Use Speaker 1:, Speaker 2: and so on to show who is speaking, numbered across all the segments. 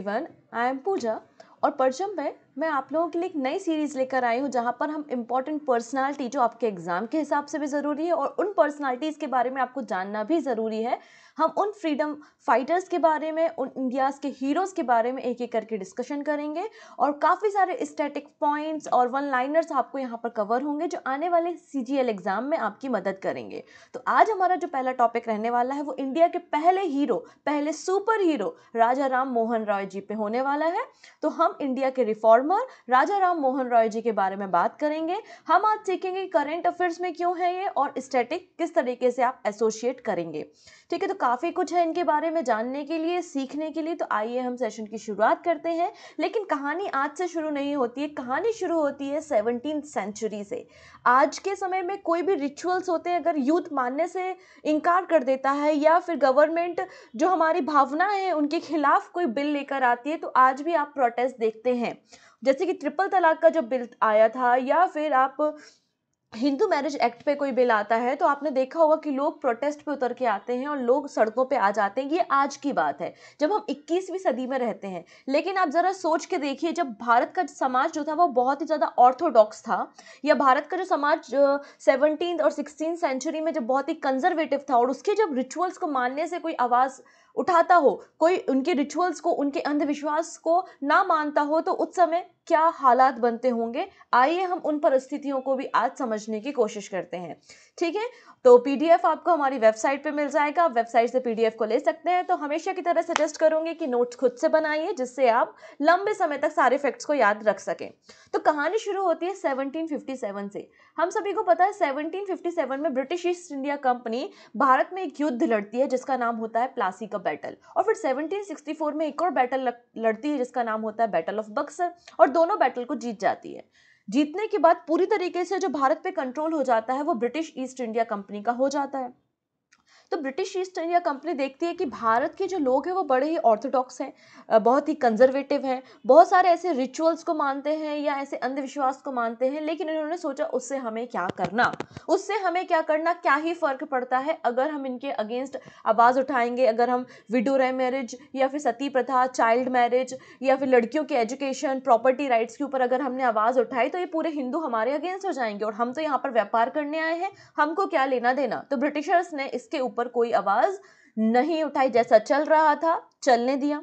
Speaker 1: everyone I am पूजा और परचम में मैं आप लोगों के लिए एक नई सीरीज़ लेकर आई हूँ जहाँ पर हम इम्पोर्टेंट पर्सनालिटी जो आपके एग्ज़ाम के हिसाब से भी ज़रूरी है और उन पर्सनालिटीज़ के बारे में आपको जानना भी ज़रूरी है हम उन फ्रीडम फाइटर्स के बारे में उन इंडियाज़ के हीरोज़ के बारे में एक एक करके डिस्कशन करेंगे और काफ़ी सारे स्टैटिक पॉइंट्स और वन लाइनर्स आपको यहाँ पर कवर होंगे जो आने वाले सी एग्ज़ाम में आपकी मदद करेंगे तो आज हमारा जो पहला टॉपिक रहने वाला है वो इंडिया के पहले हीरो पहले सुपर हीरो राजा राम मोहन रॉय जी पे होने वाला है तो हम इंडिया के रिफॉर्म नंबर राजा राम मोहन रॉय जी के बारे में बात करेंगे हम आज सीखेंगे करंट अफेयर्स में क्यों है ये और स्टैटिक किस तरीके से आप एसोसिएट करेंगे ठीक है तो काफ़ी कुछ है इनके बारे में जानने के लिए सीखने के लिए तो आइए हम सेशन की शुरुआत करते हैं लेकिन कहानी आज से शुरू नहीं होती है कहानी शुरू होती है सेवनटीन सेंचुरी से आज के समय में कोई भी रिचुअल्स होते हैं अगर यूथ मानने से इनकार कर देता है या फिर गवर्नमेंट जो हमारी भावना है उनके खिलाफ कोई बिल लेकर आती है तो आज भी आप प्रोटेस्ट देखते हैं जैसे कि ट्रिपल तलाक का जो बिल आया था या फिर आप हिंदू मैरिज एक्ट पे कोई बिल आता है तो आपने देखा होगा कि लोग प्रोटेस्ट पे उतर के आते हैं और लोग सड़कों पे आ जाते हैं ये आज की बात है जब हम 21वीं सदी में रहते हैं लेकिन आप ज़रा सोच के देखिए जब भारत का समाज जो था वो बहुत ही ज़्यादा ऑर्थोडॉक्स था या भारत का जो समाज सेवनटीन और सिक्सटीन सेंचुरी में जब बहुत ही कंजर्वेटिव था और उसके जब रिचुअल्स को मानने से कोई आवाज़ उठाता हो कोई उनके रिचुअल्स को उनके अंधविश्वास को ना मानता हो तो उस समय क्या हालात बनते होंगे आइए हम उन परिस्थितियों को भी आज समझ समझने की कोशिश करते हैं ठीक है तो पीडीएफ आपको हमारी वेबसाइट पे मिल जाएगा आप वेबसाइट से पीडीएफ को ले सकते हैं तो हमेशा की तरह सजेस्ट करूंगी कि नोट्स खुद से बनाइए जिससे आप लंबे समय तक सारे फैक्ट्स को याद रख सकें तो कहानी शुरू होती है 1757 से हम सभी को पता है 1757 में British East India Company Bharat में एक युद्ध लड़ती है जिसका नाम होता है प्लासी का बैटल और फिर 1764 में एक और बैटल लड़ती है जिसका नाम होता है बैटल ऑफ बक्सर और दोनों बैटल को जीत जाती है जीतने के बाद पूरी तरीके से जो भारत पे कंट्रोल हो जाता है वो ब्रिटिश ईस्ट इंडिया कंपनी का हो जाता है तो ब्रिटिश ईस्ट इंडिया कंपनी देखती है कि भारत के जो लोग हैं वो बड़े ही ऑर्थोडॉक्स हैं बहुत ही कंजर्वेटिव हैं बहुत सारे ऐसे रिचुअल्स को मानते हैं या ऐसे अंधविश्वास को मानते हैं लेकिन इन्होंने सोचा उससे हमें क्या करना उससे हमें क्या करना क्या ही फ़र्क पड़ता है अगर हम इनके अगेंस्ट आवाज़ उठाएंगे अगर हम विडो मैरिज या फिर सती प्रथा चाइल्ड मैरिज या फिर लड़कियों के एजुकेशन प्रॉपर्टी राइट्स के ऊपर अगर हमने आवाज़ उठाई तो ये पूरे हिंदू हमारे अगेंस्ट हो जाएंगे और हम तो यहाँ पर व्यापार करने आए हैं हमको क्या लेना देना तो ब्रिटिशर्स ने इसके ऊपर ऊपर कोई आवाज़ नहीं उठाई जैसा चल रहा था चलने दिया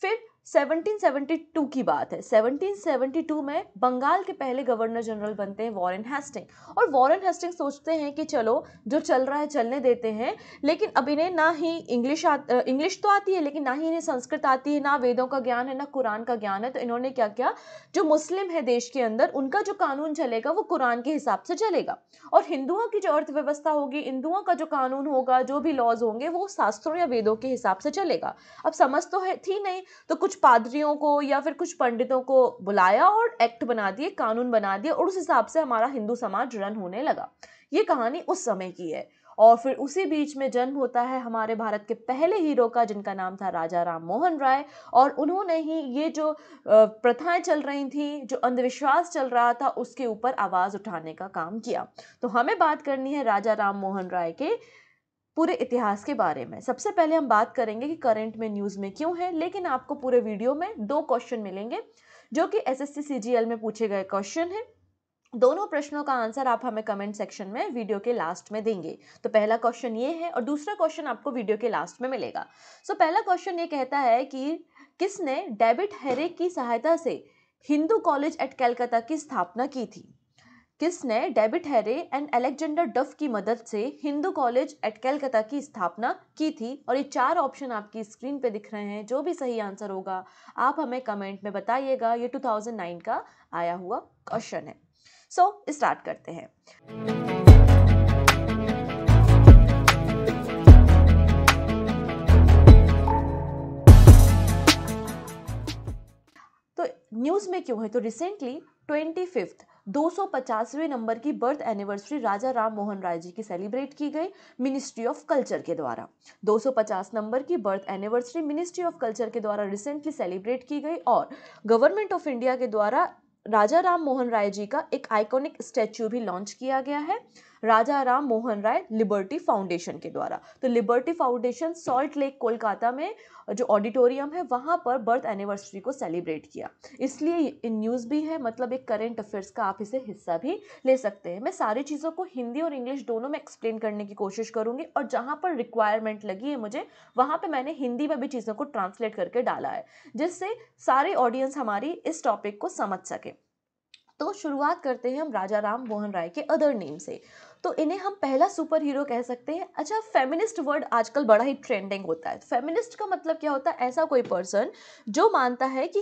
Speaker 1: फिर 1772 की बात है 1772 में बंगाल के पहले गवर्नर जनरल बनते हैं वॉरेन हेस्टिंग और वॉरेन हेस्टिंग सोचते हैं कि चलो जो चल रहा है चलने देते हैं लेकिन अब इन्हें ना ही इंग्लिश इंग्लिश तो आती है लेकिन ना ही इन्हें संस्कृत आती है ना वेदों का ज्ञान है ना कुरान का ज्ञान है तो इन्होंने क्या किया जो मुस्लिम है देश के अंदर उनका जो कानून चलेगा वो कुरान के हिसाब से चलेगा और हिंदुओं की जो अर्थव्यवस्था होगी हिंदुओं का जो कानून होगा जो भी लॉज होंगे वो शास्त्रों या वेदों के हिसाब से चलेगा अब समझ तो है थी नहीं तो कुछ पादरियों को या फिर कुछ पंडितों को बुलाया और एक्ट बना दिए कानून बना दिए और उस हिसाब से हमारा हिंदू समाज रन होने लगा ये कहानी उस समय की है और फिर उसी बीच में जन्म होता है हमारे भारत के पहले हीरो का जिनका नाम था राजा राम मोहन राय और उन्होंने ही ये जो प्रथाएं चल रही थी जो अंधविश्वास चल रहा था उसके ऊपर आवाज़ उठाने का काम किया तो हमें बात करनी है राजा राम मोहन राय के पूरे इतिहास के बारे में सबसे पहले हम बात करेंगे कि करंट में न्यूज़ में क्यों है लेकिन आपको पूरे वीडियो में दो क्वेश्चन मिलेंगे जो कि एस एस में पूछे गए क्वेश्चन हैं दोनों प्रश्नों का आंसर आप हमें कमेंट सेक्शन में वीडियो के लास्ट में देंगे तो पहला क्वेश्चन ये है और दूसरा क्वेश्चन आपको वीडियो के लास्ट में मिलेगा सो so, पहला क्वेश्चन ये कहता है कि किसने डेबिट हेरे की सहायता से हिंदू कॉलेज एट कैलकाता की स्थापना की थी किसने डेबिट हैरे एंड अलेक्जेंडर डफ की मदद से हिंदू कॉलेज एट कैलकता की स्थापना की थी और ये चार ऑप्शन आपकी स्क्रीन पे दिख रहे हैं जो भी सही आंसर होगा आप हमें कमेंट में बताइएगा ये 2009 का आया हुआ क्वेश्चन है सो so, स्टार्ट करते हैं तो न्यूज़ में क्यों है तो रिसेंटली ट्वेंटी फिफ्थ 250वें नंबर की बर्थ एनिवर्सरी राजा राम मोहन राय जी की सेलिब्रेट की गई मिनिस्ट्री ऑफ कल्चर के द्वारा 250 नंबर की birth anniversary ministry of culture के द्वारा रिसेंटली सेलिब्रेट की गई और गवर्नमेंट ऑफ इंडिया के द्वारा राजा राम मोहन राय जी का एक आइकॉनिक स्टैच्यू भी लॉन्च किया गया है राजा राम मोहन राय लिबर्टी फाउंडेशन के द्वारा तो liberty foundation salt lake Kolkata में जो ऑडिटोरियम है वहाँ पर बर्थ एनिवर्सरी को सेलिब्रेट किया इसलिए न्यूज़ भी है मतलब एक करेंट अफेयर्स का आप इसे हिस्सा भी ले सकते हैं मैं सारी चीज़ों को हिंदी और इंग्लिश दोनों में एक्सप्लेन करने की कोशिश करूँगी और जहाँ पर रिक्वायरमेंट लगी है मुझे वहाँ पर मैंने हिंदी में भी चीज़ों को ट्रांसलेट करके डाला है जिससे सारे ऑडियंस हमारी इस टॉपिक को समझ सके तो शुरुआत करते हैं हम राजा राम मोहन राय के अदर नेम से तो इन्हें हम पहला सुपर हीरो कह सकते हैं अच्छा फेमिनिस्ट वर्ड आजकल बड़ा ही ट्रेंडिंग होता है फेमिनिस्ट का मतलब क्या होता है ऐसा कोई पर्सन जो मानता है कि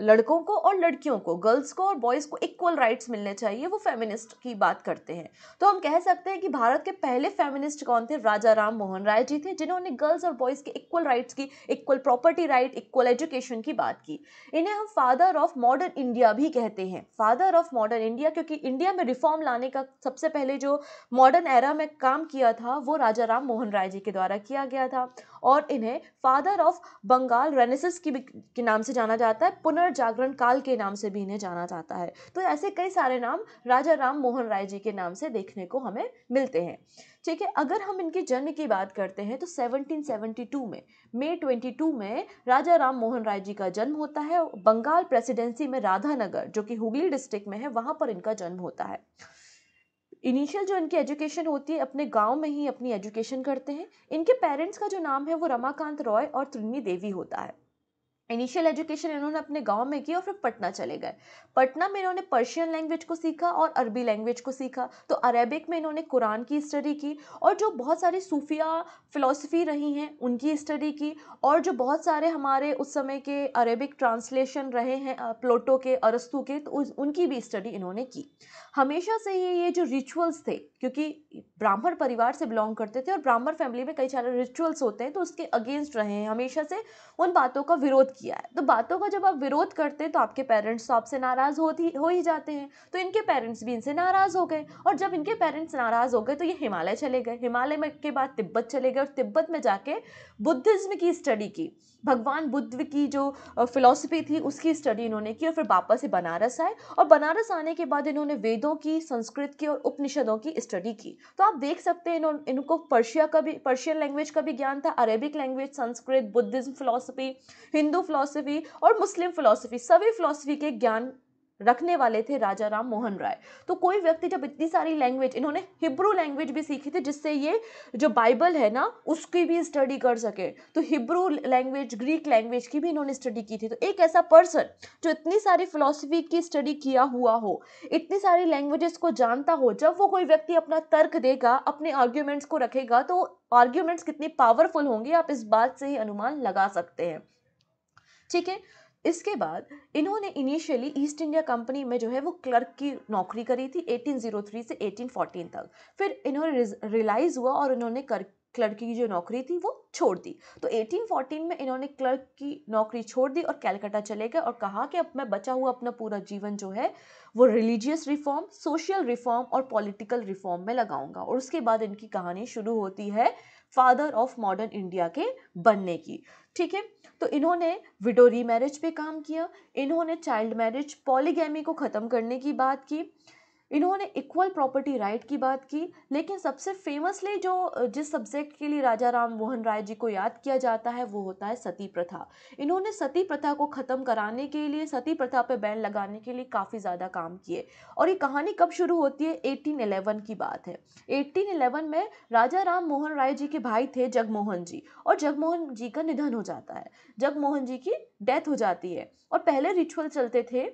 Speaker 1: लड़कों को और लड़कियों को गर्ल्स को और बॉयज़ को इक्वल राइट्स मिलने चाहिए वो फेमिनिस्ट की बात करते हैं तो हम कह सकते हैं कि भारत के पहले फेमिनिस्ट कौन थे राजा राम मोहन राय जी थे जिन्होंने गर्ल्स और बॉयज़ के इक्वल राइट्स की equal property right equal education की बात की इन्हें हम फादर ऑफ मॉडर्न इंडिया भी कहते हैं फादर ऑफ मॉडर्न इंडिया क्योंकि इंडिया में रिफॉर्म लाने का सबसे पहले जो मॉडर्न एरा में काम किया था वो राजा राम मोहन राय जी के द्वारा किया गया था और इन्हें फादर ऑफ बंगाल रेनेसिस की, की नाम से जाना जाता है पुनर्जागरण काल के नाम से भी इन्हें जाना जाता है तो ऐसे कई सारे नाम राजा राम मोहन राय जी के नाम से देखने को हमें मिलते हैं ठीक है अगर हम इनके जन्म की बात करते हैं तो 1772 में मई 22 में राजा राम मोहन राय जी का जन्म होता है बंगाल प्रेसिडेंसी में राधानगर जो कि हुगली डिस्ट्रिक्ट में है वहाँ पर इनका जन्म होता है इनिशियल जो इनकी एजुकेशन होती है अपने गांव में ही अपनी एजुकेशन करते हैं इनके पेरेंट्स का जो नाम है वो रमाकांत रॉय और त्रिनी देवी होता है इनिशियल एजुकेशन इन्होंने अपने गांव में की और फिर पटना चले गए पटना में इन्होंने पर्शियन लैंग्वेज को सीखा और अरबी लैंग्वेज को सीखा तो अरेबिक में इन्होंने कुरान की स्टडी की और जो बहुत सारी सूफिया फ़िलासफ़ी रही हैं उनकी स्टडी की और जो बहुत सारे हमारे उस समय के अरेबिक ट्रांसलेशन रहे हैं प्लोटो के अरस्तु के तो उनकी भी स्टडी इन्होंने की हमेशा से ही ये जो रिचुअल्स थे क्योंकि ब्राह्मण परिवार से बिलोंग करते थे और ब्राह्मण फैमिली में कई सारे रिचुअल्स होते हैं तो उसके अगेंस्ट रहे हैं हमेशा से उन बातों का विरोध किया है तो बातों का जब आप विरोध करते हैं तो आपके पेरेंट्स तो आपसे नाराज़ होती हो ही जाते हैं तो इनके पेरेंट्स भी इनसे नाराज़ हो गए और जब इनके पेरेंट्स नाराज़ हो गए तो ये हिमालय चले गए हिमालय में के बाद तिब्बत चले गए और तिब्बत में जाके बुद्धिज़्म की स्टडी की भगवान बुद्ध की जो फिलॉसफी थी उसकी स्टडी इन्होंने की और फिर वापस से बनारस आए और बनारस आने के बाद इन्होंने वेदों की संस्कृत की और उपनिषदों की स्टडी की तो आप देख सकते हैं इन्होंने इनको पर्शिया का भी पर्शियन लैंग्वेज का भी ज्ञान था Arabic language Sanskrit Buddhism philosophy Hindu philosophy और मुस्लिम फिलॉसफी सभी फिलॉसफी के ज्ञान रखने वाले थे राजा राम मोहन राय तो कोई व्यक्ति जब इतनी सारी लैंग्वेज इन्होंने हिब्रू लैंग्वेज भी सीखी थी जिससे ये जो बाइबल है ना उसकी भी स्टडी कर सके तो हिब्रू लैंग्वेज ग्रीक लैंग्वेज की भी इन्होंने स्टडी की थी तो एक ऐसा पर्सन जो इतनी सारी फिलोसफी की स्टडी किया हुआ हो इतनी सारी लैंग्वेजेस को जानता हो जब वो कोई व्यक्ति अपना तर्क देगा अपने आर्ग्यूमेंट्स को रखेगा तो आर्ग्यूमेंट्स कितने पावरफुल होंगे आप इस बात से ही अनुमान लगा सकते हैं ठीक है इसके बाद इन्होंने इनिशियली ईस्ट इंडिया कंपनी में जो है वो क्लर्क की नौकरी करी थी 1803 से 1814 तक फिर इन्होंने रियलाइज़ हुआ और इन्होंने कर क्लर्क की जो नौकरी थी वो छोड़ दी तो 1814 में इन्होंने क्लर्क की नौकरी छोड़ दी और कैलकाटा चले गए और कहा कि अब मैं बचा हुआ अपना पूरा जीवन जो है वो रिलीजियस रिफॉर्म सोशल रिफॉर्म और पॉलिटिकल रिफॉर्म में लगाऊंगा और उसके बाद इनकी कहानी शुरू होती है फादर ऑफ मॉडर्न इंडिया के बनने की ठीक है तो इन्होंने विडो री मैरिज पे काम किया इन्होंने चाइल्ड मैरिज पॉलीगैमी को ख़त्म करने की बात की इन्होंने इक्वल प्रॉपर्टी राइट की बात की लेकिन सबसे फेमसली जो जिस सब्जेक्ट के लिए राजा राम मोहन राय जी को याद किया जाता है वो होता है सती प्रथा इन्होंने सती प्रथा को ख़त्म कराने के लिए सती प्रथा पर बैन लगाने के लिए काफ़ी ज़्यादा काम किए और ये कहानी कब शुरू होती है एलेवन की बात है एलेवन में राजा राम मोहन राय जी के भाई थे जगमोहन जी और जगमोहन जी का निधन हो जाता है जगमोहन जी की डेथ हो जाती है और पहले रिचुअल चलते थे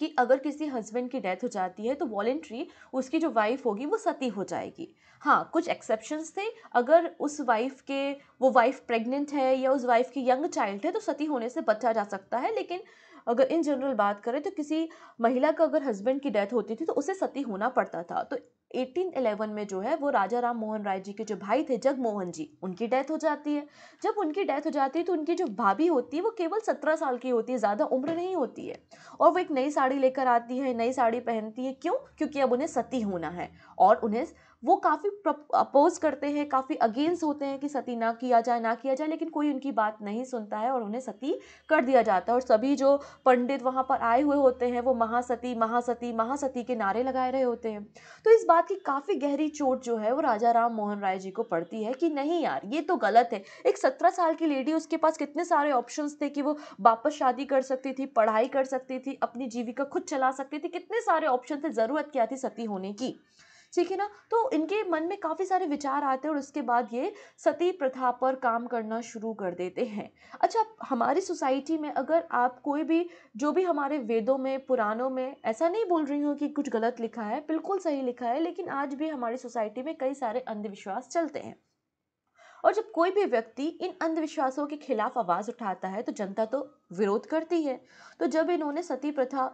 Speaker 1: कि अगर किसी हस्बैंड की डेथ हो जाती है तो वॉलेंट्री उसकी जो वाइफ होगी वो सती हो जाएगी हाँ कुछ एक्सेप्शंस थे अगर उस वाइफ के वो वाइफ प्रेग्नेंट है या उस वाइफ की यंग चाइल्ड है तो सती होने से बचा जा सकता है लेकिन अगर इन जनरल बात करें तो किसी महिला का अगर हस्बैंड की डेथ होती थी तो उसे सती होना पड़ता था तो 1811 में जो है वो राजा राम मोहन राय जी के जो भाई थे जगमोहन जी उनकी डेथ हो जाती है जब उनकी डेथ हो जाती है तो उनकी जो भाभी होती है वो केवल सत्रह साल की होती है ज़्यादा उम्र नहीं होती है और वो एक नई साड़ी लेकर आती है नई साड़ी पहनती है क्यों क्योंकि अब उन्हें सती होना है और उन्हें वो काफ़ी अपोज करते हैं काफ़ी अगेंस्ट होते हैं कि सती ना किया जाए ना किया जाए लेकिन कोई उनकी बात नहीं सुनता है और उन्हें सती कर दिया जाता है और सभी जो पंडित वहाँ पर आए हुए होते हैं वो महासती महासती महासती के नारे लगाए रहे होते हैं तो इस बात की काफ़ी गहरी चोट जो है वो राजा राम मोहन राय जी को पड़ती है कि नहीं यार ये तो गलत है एक सत्रह साल की लेडी उसके पास कितने सारे ऑप्शन थे कि वो वापस शादी कर सकती थी पढ़ाई कर सकती थी अपनी जीविका खुद चला सकती थी कितने सारे ऑप्शन थे ज़रूरत क्या थी सती होने की ठीक है ना तो इनके मन में काफ़ी सारे विचार आते हैं और उसके बाद ये सती प्रथा पर काम करना शुरू कर देते हैं अच्छा हमारी सोसाइटी में अगर आप कोई भी जो भी हमारे वेदों में पुराणों में ऐसा नहीं बोल रही हूँ कि कुछ गलत लिखा है बिल्कुल सही लिखा है लेकिन आज भी हमारी सोसाइटी में कई सारे अंधविश्वास चलते हैं और जब कोई भी व्यक्ति इन अंधविश्वासों के खिलाफ आवाज़ उठाता है तो जनता तो विरोध करती है तो जब इन्होंने सती प्रथा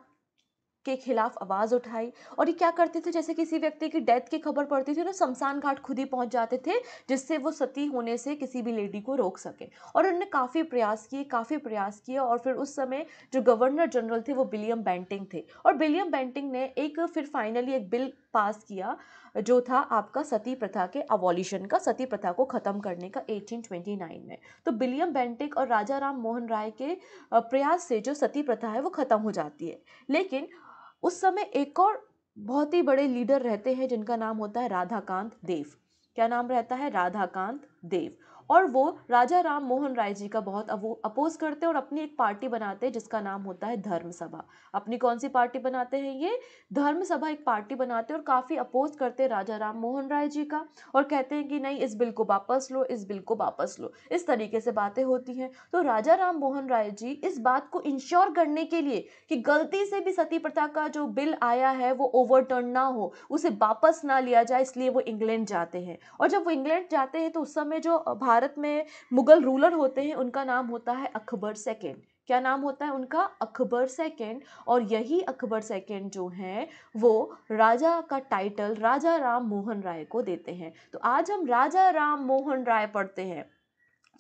Speaker 1: के खिलाफ आवाज़ उठाई और ये क्या करते थे जैसे किसी व्यक्ति की डेथ की खबर पड़ती थी ना तो शमशान घाट खुद ही पहुंच जाते थे जिससे वो सती होने से किसी भी लेडी को रोक सके और उन्होंने काफ़ी प्रयास किए काफ़ी प्रयास किए और फिर उस समय जो गवर्नर जनरल थे वो विलियम बैंटिंग थे और विलियम बैंटिंग ने एक फिर फाइनली एक बिल पास किया जो था आपका सती प्रथा के अवॉल्यूशन का सती प्रथा को ख़त्म करने का 1829 में तो विलियम बेंटिक और राजा राम मोहन राय के प्रयास से जो सती प्रथा है वो ख़त्म हो जाती है लेकिन उस समय एक और बहुत ही बड़े लीडर रहते हैं जिनका नाम होता है राधाकांत देव क्या नाम रहता है राधाकांत देव और वो राजा राम मोहन राय जी का बहुत अपोज करते हैं और अपनी एक पार्टी बनाते हैं जिसका नाम होता है धर्म सभा अपनी कौन सी पार्टी बनाते हैं ये धर्म सभा एक पार्टी बनाते हैं और काफ़ी अपोज करते हैं राजा राम मोहन राय जी का और कहते हैं कि नहीं इस बिल को वापस लो इस बिल को वापस लो इस तरीके से बातें होती हैं तो राजा राम मोहन राय जी इस बात को इंश्योर करने के लिए कि गलती से भी सती प्रथा का जो बिल आया है वो ओवरटर्न ना हो उसे वापस ना लिया जाए इसलिए वो इंग्लैंड जाते हैं और जब वो इंग्लैंड जाते हैं तो उस समय जो भारत भारत में मुग़ल रूलर होते हैं उनका नाम होता है अकबर सेकेंड क्या नाम होता है उनका अकबर सेकेंड और यही अकबर सेकेंड जो है वो राजा का टाइटल राजा राम मोहन राय को देते हैं तो आज हम राजा राम मोहन राय पढ़ते हैं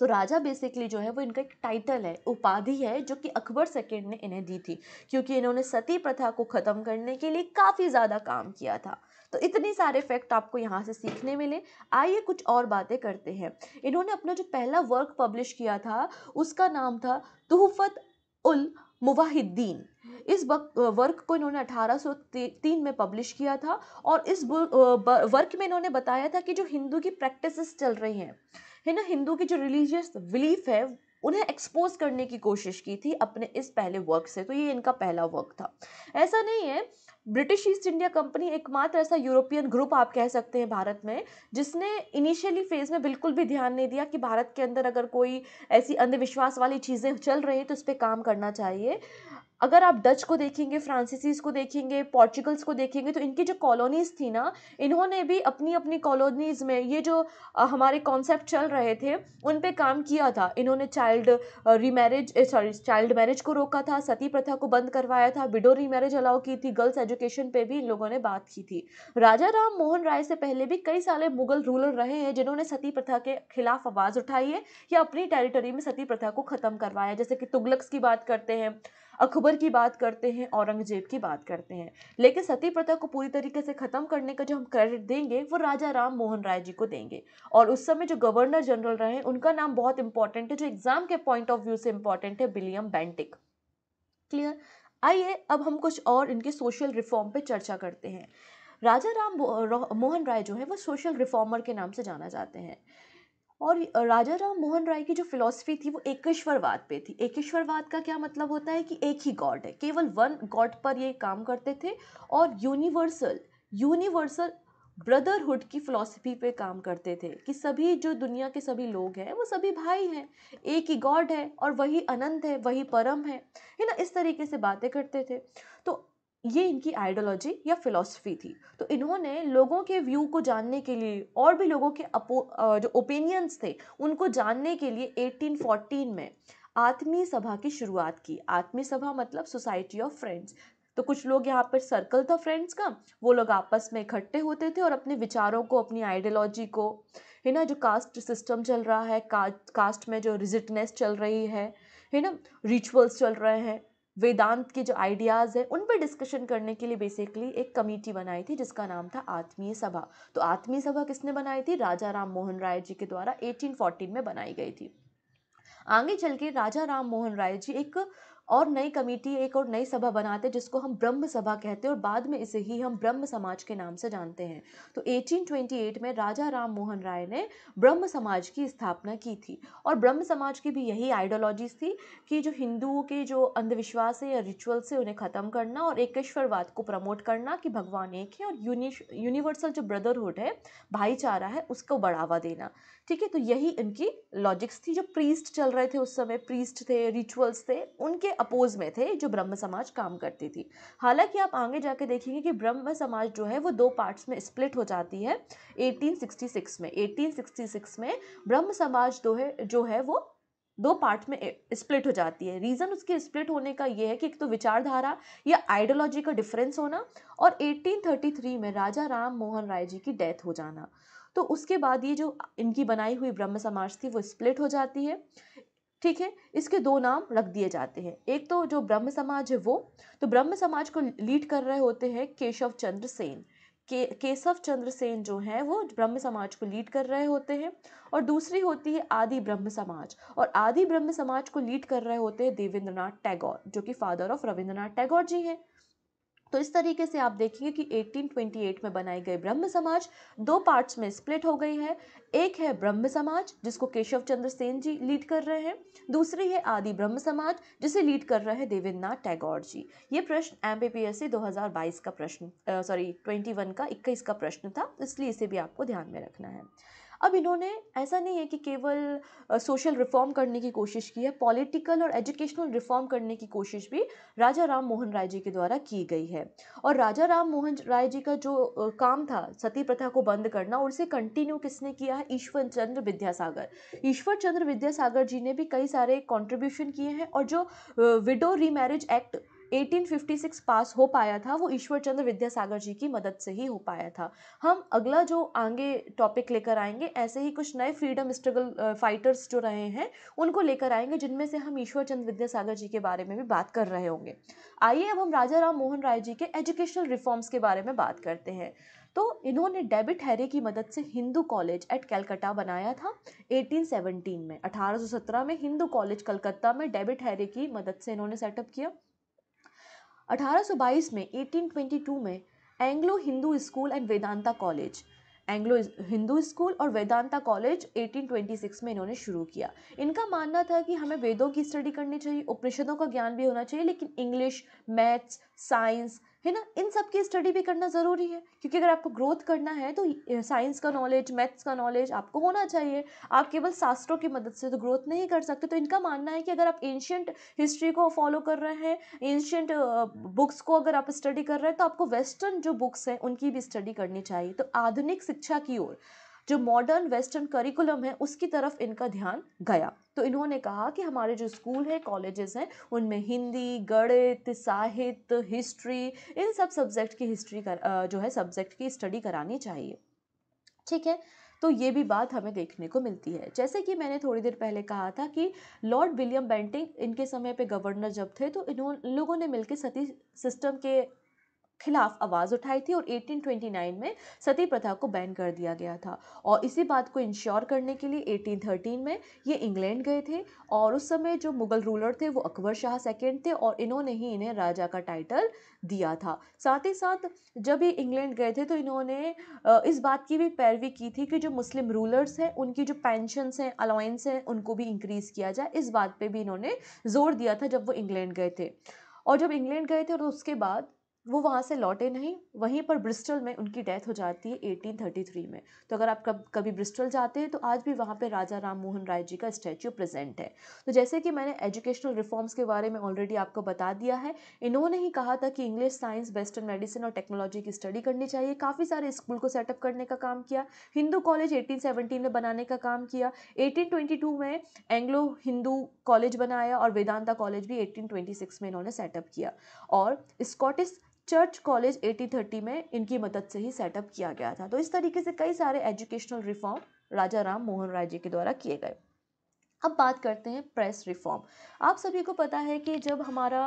Speaker 1: तो राजा बेसिकली जो है वो इनका एक टाइटल है उपाधि है जो कि अकबर सेकेंड ने इन्हें दी थी क्योंकि इन्होंने सती प्रथा को ख़त्म करने के लिए काफ़ी ज़्यादा काम किया था तो इतने सारे फैक्ट आपको यहाँ से सीखने मिले आइए कुछ और बातें करते हैं इन्होंने अपना जो पहला वर्क पब्लिश किया था उसका नाम था तहफ़त उल मुवाहिद्दीन इस वर्क को इन्होंने 1803 में पब्लिश किया था और इस वर्क में इन्होंने बताया था कि जो हिंदू की प्रैक्टिसेस चल रही हैं है ना हिंदू की जो रिलीजियस बिलीफ है उन्हें एक्सपोज करने की कोशिश की थी अपने इस पहले वर्क से तो ये इनका पहला वर्क था ऐसा नहीं है ब्रिटिश ईस्ट इंडिया कंपनी एकमात्र ऐसा यूरोपियन ग्रुप आप कह सकते हैं भारत में जिसने इनिशियली फेज़ में बिल्कुल भी ध्यान नहीं दिया कि भारत के अंदर अगर कोई ऐसी अंधविश्वास वाली चीज़ें चल रही है तो उस पर काम करना चाहिए अगर आप डच को देखेंगे फ्रांसीसीज़ को देखेंगे पोर्चुगल्स को देखेंगे तो इनकी जो कॉलोनीज़ थी ना इन्होंने भी अपनी अपनी कॉलोनीज़ में ये जो हमारे कॉन्सेप्ट चल रहे थे उन पे काम किया था इन्होंने child remarriage sorry child marriage को रोका था सती प्रथा को बंद करवाया था विडो रीमैरिज अलाउ की थी गर्ल्स एजुकेशन पर भी इन लोगों ने बात की थी राजा राम मोहन राय से पहले भी कई सारे मुगल रूलर रहे हैं जिन्होंने सती प्रथा के खिलाफ आवाज़ उठाई है या अपनी टेरिटरी में सती प्रथा को ख़त्म करवाया जैसे कि तुगलक्स की बात करते हैं अकबर अकबर की बात करते हैं औरंगजेब की बात करते हैं लेकिन सती प्रथा को पूरी तरीके से ख़त्म करने का जो हम क्रेडिट देंगे वो राजा राम मोहन राय जी को देंगे और उस समय जो गवर्नर जनरल रहे उनका नाम बहुत इंपॉर्टेंट है जो एग्ज़ाम के पॉइंट ऑफ व्यू से इंपॉर्टेंट है विलियम बैंटिक क्लियर आइए अब हम कुछ और इनके सोशल रिफॉर्म पे चर्चा करते हैं राजा राम मोहन राय जो है वो सोशल रिफॉर्मर के नाम से जाना जाते हैं और राजा राम मोहन राय की जो फिलॉसफी थी वो एकेश्वरवाद पे थी एकेश्वरवाद का क्या मतलब होता है कि एक ही गॉड है केवल वन गॉड पर ये काम करते थे और यूनिवर्सल यूनिवर्सल ब्रदरहुड की फिलॉसफी पे काम करते थे कि सभी जो दुनिया के सभी लोग हैं वो सभी भाई हैं एक ही गॉड है और वही अनंत है वही परम है है ना इस तरीके से बातें करते थे तो ये इनकी आइडियोलॉजी या फिलॉसफी थी तो इन्होंने लोगों के व्यू को जानने के लिए और भी लोगों के अपो जो ओपिनियंस थे उनको जानने के लिए 1814 में आत्मीय सभा की शुरुआत की आत्मीय सभा मतलब सोसाइटी ऑफ फ्रेंड्स तो कुछ लोग यहाँ पर सर्कल था फ्रेंड्स का वो लोग आपस में इकट्ठे होते थे और अपने विचारों को अपनी आइडियोलॉजी को है ना जो कास्ट सिस्टम चल रहा है का, कास्ट में जो रिजिटनेस चल रही है है ना रिचुअल्स चल रहे हैं वेदांत के जो आइडियाज़ हैं उन पर डिस्कशन करने के लिए बेसिकली एक कमेटी बनाई थी जिसका नाम था आत्मीय सभा तो आत्मीय सभा किसने बनाई थी राजा राम मोहन राय जी के द्वारा 1814 में बनाई गई थी आगे चल के राजा राम मोहन राय जी एक और नई कमेटी एक और नई सभा बनाते हैं जिसको हम ब्रह्म सभा कहते हैं और बाद में इसे ही हम ब्रह्म समाज के नाम से जानते हैं तो 1828 में राजा राम मोहन राय ने ब्रह्म समाज की स्थापना की थी और ब्रह्म समाज की भी यही आइडियोलॉजीज थी कि जो हिंदुओं के जो अंधविश्वास है या रिचुअल्स है उन्हें ख़त्म करना और एकेश्वरवाद को प्रमोट करना कि भगवान एक है और यूनिवर्सल जो ब्रदरहुड है भाईचारा है उसको बढ़ावा देना ठीक है तो यही इनकी लॉजिक्स थी जो प्रीस्ट चल रहे थे उस समय प्रीस्ट थे रिचुअल्स थे उनके अपोज में थे जो ब्रह्म समाज काम करती थी हालांकि आप आगे जाके देखेंगे कि ब्रह्म समाज जो है वो दो पार्ट्स में स्प्लिट हो जाती है 1866 में 1866 में ब्रह्म समाज दो है जो है वो दो पार्ट में स्प्लिट हो जाती है रीज़न उसके स्प्लिट होने का ये है कि एक तो विचारधारा या आइडियोलॉजी का डिफरेंस होना और 1833 में राजा राम मोहन राय जी की डेथ हो जाना तो उसके बाद ये जो इनकी बनाई हुई ब्रह्म समाज थी वो स्प्लिट हो जाती है ठीक है इसके दो नाम रख दिए जाते हैं एक तो जो ब्रह्म समाज है वो तो ब्रह्म समाज को लीड कर रहे होते हैं केशव चंद्र सेन के केशव चंद्र सेन जो हैं वो ब्रह्म समाज को लीड कर रहे होते हैं और दूसरी होती है आदि ब्रह्म समाज और आदि ब्रह्म समाज को लीड कर रहे होते हैं देवेंद्रनाथ टैगोर जो कि फादर ऑफ रविंद्रनाथ टैगोर जी हैं तो इस तरीके से आप देखेंगे कि 1828 में बनाए गए ब्रह्म समाज दो पार्ट्स में स्प्लिट हो गई है एक है ब्रह्म समाज जिसको केशव चंद्र सेन जी लीड कर रहे हैं दूसरी है आदि ब्रह्म समाज जिसे लीड कर रहे हैं देवेंद्र नाथ टैगोर जी ये प्रश्न M B P S C दो हज़ार बाईस का प्रश्न सॉरी ट्वेंटी वन का इक्कीस का प्रश्न था इसलिए इसे भी आपको ध्यान में रखना है अब इन्होंने ऐसा नहीं है कि केवल सोशल रिफॉर्म करने की कोशिश की है पॉलिटिकल और एजुकेशनल रिफॉर्म करने की कोशिश भी राजा राम मोहन राय जी के द्वारा की गई है और राजा राम मोहन राय जी का जो काम था सती प्रथा को बंद करना और उसे कंटिन्यू किसने किया है ईश्वर चंद्र विद्यासागर ईश्वर चंद्र विद्यासागर जी ने भी कई सारे कॉन्ट्रीब्यूशन किए हैं और जो विडो रीमैरिज एक्ट 1856 पास हो पाया था वो ईश्वर चंद्र विद्यासागर जी की मदद से ही हो पाया था हम अगला जो आगे टॉपिक लेकर आएंगे ऐसे ही कुछ नए फ्रीडम स्ट्रगल फाइटर्स जो रहे हैं उनको लेकर आएंगे जिनमें से हम ईश्वर चंद्र विद्यासागर जी के बारे में भी बात कर रहे होंगे आइए अब हम राजा राम मोहन राय जी के एजुकेशनल रिफॉर्म्स के बारे में बात करते हैं तो इन्होंने डेबिट हैरे की मदद से हिंदू कॉलेज एट कैलकटा बनाया था 1817 में 1817 में हिंदू कॉलेज कलकत्ता में डेबिट हैरे की मदद से इन्होंने सेटअप किया 1822 में 1822 में Anglo Hindu school and Vedanta college Anglo Hindu school और वेदांता कॉलेज 1826 में इन्होंने शुरू किया इनका मानना था कि हमें वेदों की स्टडी करनी चाहिए उपनिषदों का ज्ञान भी होना चाहिए लेकिन इंग्लिश मैथ्स साइंस है ना इन सब की स्टडी भी करना ज़रूरी है क्योंकि अगर आपको ग्रोथ करना है तो साइंस का नॉलेज मैथ्स का नॉलेज आपको होना चाहिए आप केवल शास्त्रों की मदद से तो ग्रोथ नहीं कर सकते तो इनका मानना है कि अगर आप एंशियंट हिस्ट्री को फॉलो कर रहे हैं एंशियंट बुक्स को अगर आप स्टडी कर रहे हैं तो आपको वेस्टर्न जो बुक्स हैं उनकी भी स्टडी करनी चाहिए तो आधुनिक शिक्षा की ओर जो मॉडर्न वेस्टर्न करिकुलम है उसकी तरफ इनका ध्यान गया तो इन्होंने कहा कि हमारे जो स्कूल हैं कॉलेजेस हैं उनमें हिंदी गणित साहित्य हिस्ट्री इन सब सब्जेक्ट की हिस्ट्री कर, जो है सब्जेक्ट की स्टडी करानी चाहिए ठीक है तो ये भी बात हमें देखने को मिलती है जैसे कि मैंने थोड़ी देर पहले कहा था कि लॉर्ड विलियम बेंटिंग इनके समय पे गवर्नर जब थे तो इन्होंने लोगों ने मिलकर सती सिस्टम के खिलाफ आवाज़ उठाई थी और 1829 में सती प्रथा को बैन कर दिया गया था और इसी बात को इंश्योर करने के लिए 1813 में ये इंग्लैंड गए थे और उस समय जो मुग़ल रूलर थे वो अकबर शाह सेकेंड थे और इन्होंने ही इन्हें राजा का टाइटल दिया था साथ ही साथ जब ये इंग्लैंड गए थे तो इन्होंने इस बात की भी पैरवी की थी कि जो मुस्लिम रूलर्स हैं उनकी जो पेंशनस हैं अलाउंस हैं उनको भी इंक्रीज़ किया जाए इस बात पर भी इन्होंने जोर दिया था जब वो इंग्लैंड गए थे और जब इंग्लैंड गए थे और उसके बाद वो वहाँ से लौटे नहीं वहीं पर ब्रिस्टल में उनकी डेथ हो जाती है 1833 में तो अगर आप कब कभी ब्रिस्टल जाते हैं तो आज भी वहाँ पे राजा राम मोहन राय जी का स्टैचू प्रेजेंट है तो जैसे कि मैंने एजुकेशनल रिफॉर्म्स के बारे में ऑलरेडी आपको बता दिया है इन्होंने ही कहा था कि इंग्लिश साइंस वेस्टर्न मेडिसिन और टेक्नोलॉजी की स्टडी करनी चाहिए काफ़ी सारे स्कूल को सेटअप करने का काम किया हिंदू कॉलेज एटीन में बनाने का काम किया एटीन में एंग्लो हिंदू कॉलेज बनाया और वेदांता कॉलेज भी एटीन में इन्होंने सेटअप किया और स्कॉटिश चर्च कॉलेज 1830 में इनकी मदद से ही सेटअप किया गया था तो इस तरीके से कई सारे एजुकेशनल रिफॉर्म राजा राम मोहन राय जी के द्वारा किए गए अब बात करते हैं प्रेस रिफॉर्म आप सभी को पता है कि जब हमारा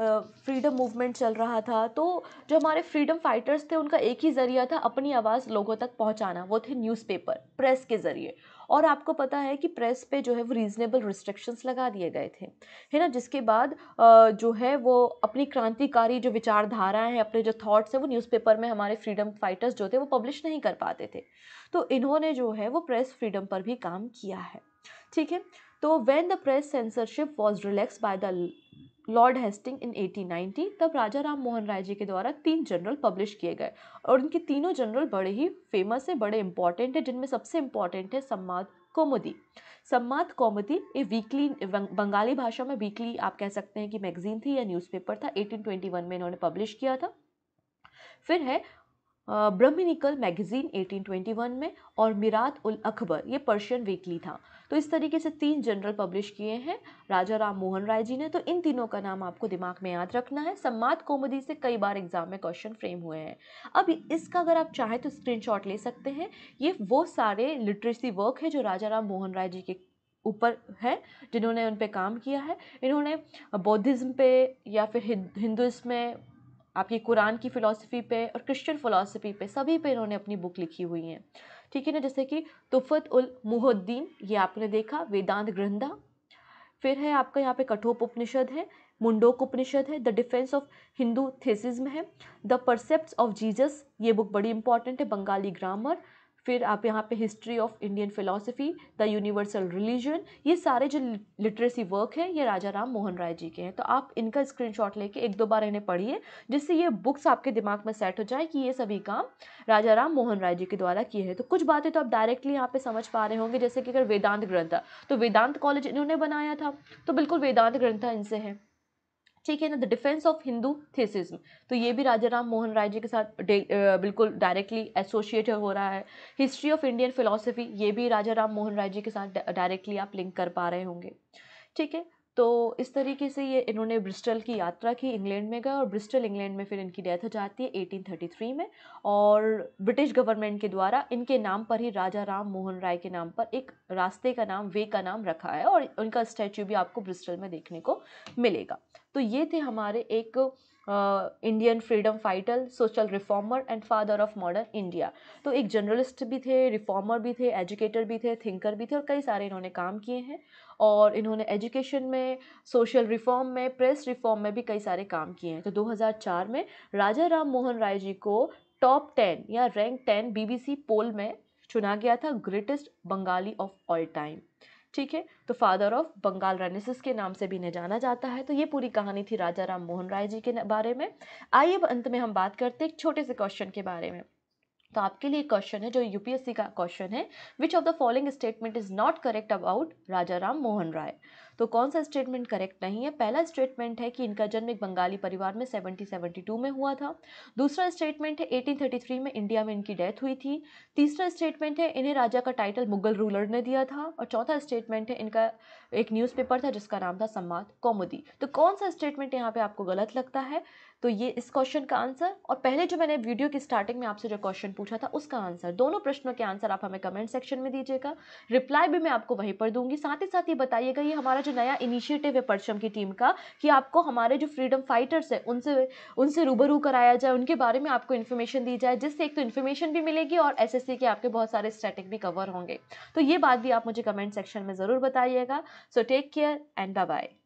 Speaker 1: फ्रीडम मूवमेंट चल रहा था तो जो हमारे फ्रीडम फाइटर्स थे उनका एक ही ज़रिया था अपनी आवाज़ लोगों तक पहुंचाना वो थे न्यूज़पेपर प्रेस के ज़रिए और आपको पता है कि प्रेस पे जो है वो रीज़नेबल रिस्ट्रिक्शंस लगा दिए गए थे है ना जिसके बाद जो है वो अपनी क्रांतिकारी जो विचारधाराएं हैं अपने जो थाट्स हैं वो न्यूज़पेपर में हमारे फ्रीडम फाइटर्स जो थे वो पब्लिश नहीं कर पाते थे तो इन्होंने जो है वो प्रेस फ्रीडम पर भी काम किया है ठीक है तो when the press censorship was relax by the lord Hasting in 1890 तब राजा राम मोहन राय जी के द्वारा तीन जनरल पब्लिश किए गए और उनके तीनों जनरल बड़े ही फेमस हैं बड़े इंपॉर्टेंट हैं जिनमें सबसे इंपॉर्टेंट है सम्माद कौमुदी सम्माद कौमुदी ये वीकली बंगाली भाषा में वीकली आप कह सकते हैं कि मैगजीन थी या न्यूज़पेपर था 1821 में इन्होंने पब्लिश किया था फिर है ब्रह्मिनिकल मैगज़ीन 1821 में और मिरात उल अकबर ये पर्शियन वीकली था तो इस तरीके से तीन जनरल पब्लिश किए हैं राजा राम मोहन राय जी ने तो इन तीनों का नाम आपको दिमाग में याद रखना है सम्माद कोमदी से कई बार एग्जाम में क्वेश्चन फ्रेम हुए हैं अब इसका अगर आप चाहें तो स्क्रीनशॉट ले सकते हैं ये वो सारे लिटरेसी वर्क है जो राजा राम मोहन राय जी के ऊपर है जिन्होंने उन पर काम किया है इन्होंने बौद्धिज़्म पे या फिर हिंदुज़्म में आपकी कुरान की फ़िलासफ़ी पे और क्रिश्चियन फ़िलासफ़ी पे सभी पे इन्होंने अपनी बुक लिखी हुई हैं ठीक है ना जैसे कि तुफ़त उल मुहद्दीन ये आपने देखा वेदांत ग्रंथा फिर है आपका यहाँ पे कठोप उपनिषद है मुंडोक उपनिषद है the defence of Hindu theism है द परसेप्ट ऑफ जीजस ये बुक बड़ी इंपॉर्टेंट है बंगाली ग्रामर फिर आप यहाँ पे history of Indian philosophy the universal religion ये सारे जो लिटरेसी वर्क हैं ये राजा राम मोहन राय जी के हैं तो आप इनका स्क्रीनशॉट लेके एक दो बार इन्हें पढ़िए जिससे ये बुक्स आपके दिमाग में सेट हो जाए कि ये सभी काम राजा राम मोहन राय जी के द्वारा किए हैं तो कुछ बातें तो आप डायरेक्टली यहाँ पे समझ पा रहे होंगे जैसे कि अगर वेदांत ग्रंथ तो वेदांत कॉलेज इन्होंने बनाया था तो बिल्कुल वेदांत ग्रंथ इनसे है ठीक है ना the defence of Hindu theism तो ये भी राजा राम मोहन राय जी के साथ बिल्कुल डायरेक्टली एसोसिएट हो रहा है हिस्ट्री ऑफ इंडियन फिलोसफी ये भी राजा राम मोहन राय जी के साथ डायरेक्टली आप लिंक कर पा रहे होंगे ठीक है तो इस तरीके से ये इन्होंने ब्रिस्टल की यात्रा की इंग्लैंड में गए और ब्रिस्टल इंग्लैंड में फिर इनकी डेथ हो जाती है 1833 में और ब्रिटिश गवर्नमेंट के द्वारा इनके नाम पर ही राजा राम मोहन राय के नाम पर एक रास्ते का नाम वे का नाम रखा है और उनका स्टैचू भी आपको ब्रिस्टल में देखने को मिलेगा तो ये थे हमारे एक Indian freedom fighter social reformer and father of modern India तो एक जर्नलिस्ट भी थे रिफॉर्मर भी थे एजुकेटर भी थे थिंकर भी थे और कई सारे इन्होंने काम किए हैं और इन्होंने एजुकेशन में सोशल रिफॉर्म में प्रेस रिफॉर्म में भी कई सारे काम किए हैं तो 2004 में राजा राम मोहन राय जी को टॉप टेन या रैंक टेन बीबीसी पोल में चुना गया था greatest Bengali of all time ठीक है तो फादर ऑफ बंगाल रेनेसिस के नाम से भी इन्हें जाना जाता है तो ये पूरी कहानी थी राजा राम मोहन राय जी के बारे में आइए अब अंत में हम बात करते हैं एक छोटे से क्वेश्चन के बारे में तो आपके लिए क्वेश्चन है जो यूपीएससी का क्वेश्चन है which of the following statement is not correct about Raja Ram Mohan Roy तो कौन सा स्टेटमेंट करेक्ट नहीं है पहला स्टेटमेंट है कि इनका जन्म एक बंगाली परिवार में सेवनटीन सेवेंटी टू में हुआ था दूसरा स्टेटमेंट है एटीन थर्टी थ्री में इंडिया में इनकी डेथ हुई थी तीसरा स्टेटमेंट है इन्हें राजा का टाइटल मुगल रूलर ने दिया था और चौथा स्टेटमेंट है इनका एक न्यूज़पेपर था जिसका नाम था सम्माद कौमुदी तो कौन सा स्टेटमेंट यहाँ पे आपको गलत लगता है तो ये इस क्वेश्चन का आंसर और पहले जो मैंने वीडियो की स्टार्टिंग में आपसे जो क्वेश्चन पूछा था उसका आंसर दोनों प्रश्नों के आंसर आप हमें कमेंट सेक्शन में दीजिएगा रिप्लाई भी मैं आपको वहीं पर दूंगी साथ ही साथ ये बताइएगा ये हमारा जो नया इनिशिएटिव है परचम की टीम का कि आपको हमारे जो फ्रीडम फाइटर्स है उनसे उनसे रूबरू कराया जाए उनके बारे में आपको इन्फॉर्मेशन दी जाए जिससे एक तो इन्फॉर्मेशन भी मिलेगी और एस के आपके बहुत सारे स्टेटिक भी कवर होंगे तो ये बात भी आप मुझे कमेंट सेक्शन में ज़रूर बताइएगा so take care and bye